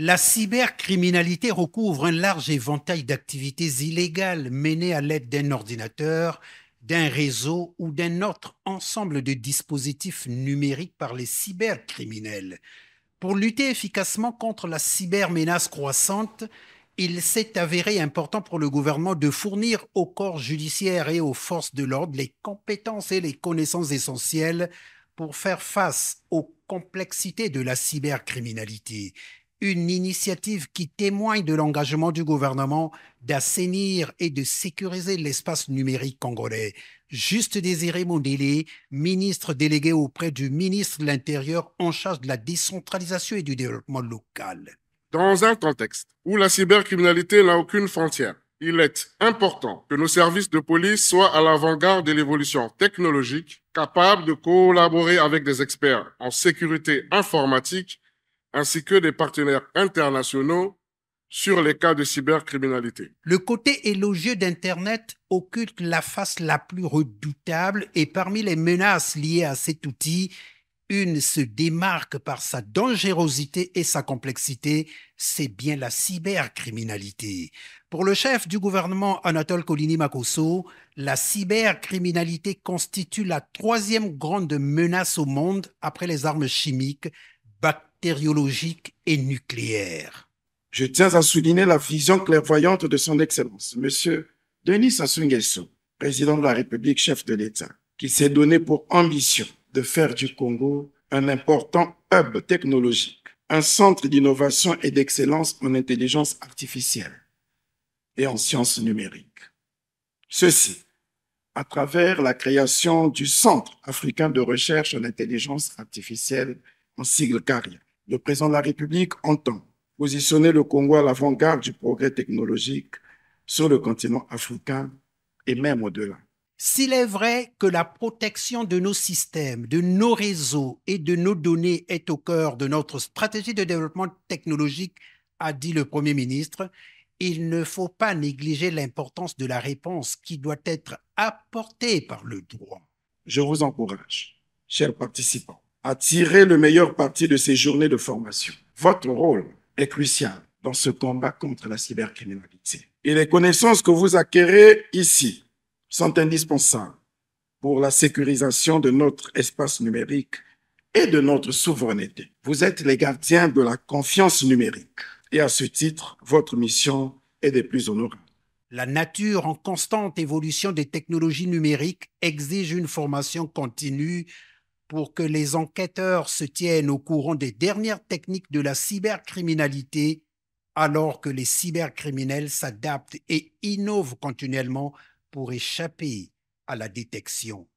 La cybercriminalité recouvre un large éventail d'activités illégales menées à l'aide d'un ordinateur, d'un réseau ou d'un autre ensemble de dispositifs numériques par les cybercriminels. Pour lutter efficacement contre la cybermenace croissante, il s'est avéré important pour le gouvernement de fournir aux corps judiciaires et aux forces de l'ordre les compétences et les connaissances essentielles pour faire face aux complexités de la cybercriminalité une initiative qui témoigne de l'engagement du gouvernement d'assainir et de sécuriser l'espace numérique congolais. Juste Désiré Mondele, ministre délégué auprès du ministre de l'Intérieur en charge de la décentralisation et du développement local. Dans un contexte où la cybercriminalité n'a aucune frontière, il est important que nos services de police soient à l'avant-garde de l'évolution technologique, capables de collaborer avec des experts en sécurité informatique ainsi que des partenaires internationaux sur les cas de cybercriminalité. Le côté élogieux d'Internet occulte la face la plus redoutable et parmi les menaces liées à cet outil, une se démarque par sa dangerosité et sa complexité, c'est bien la cybercriminalité. Pour le chef du gouvernement Anatole Colini Makosso, la cybercriminalité constitue la troisième grande menace au monde après les armes chimiques, et nucléaire. Je tiens à souligner la vision clairvoyante de son Excellence, Monsieur Denis Sassou Nguesso, président de la République, chef de l'État, qui s'est donné pour ambition de faire du Congo un important hub technologique, un centre d'innovation et d'excellence en intelligence artificielle et en sciences numériques. Ceci à travers la création du Centre africain de recherche en intelligence artificielle en sigle CARIA, le président de la République entend positionner le Congo à l'avant-garde du progrès technologique sur le continent africain et même au-delà. S'il est vrai que la protection de nos systèmes, de nos réseaux et de nos données est au cœur de notre stratégie de développement technologique, a dit le Premier ministre, il ne faut pas négliger l'importance de la réponse qui doit être apportée par le droit. Je vous encourage, chers participants, à tirer le meilleur parti de ces journées de formation. Votre rôle est crucial dans ce combat contre la cybercriminalité. Et les connaissances que vous acquérez ici sont indispensables pour la sécurisation de notre espace numérique et de notre souveraineté. Vous êtes les gardiens de la confiance numérique et à ce titre, votre mission est des plus honorables. La nature en constante évolution des technologies numériques exige une formation continue pour que les enquêteurs se tiennent au courant des dernières techniques de la cybercriminalité, alors que les cybercriminels s'adaptent et innovent continuellement pour échapper à la détection.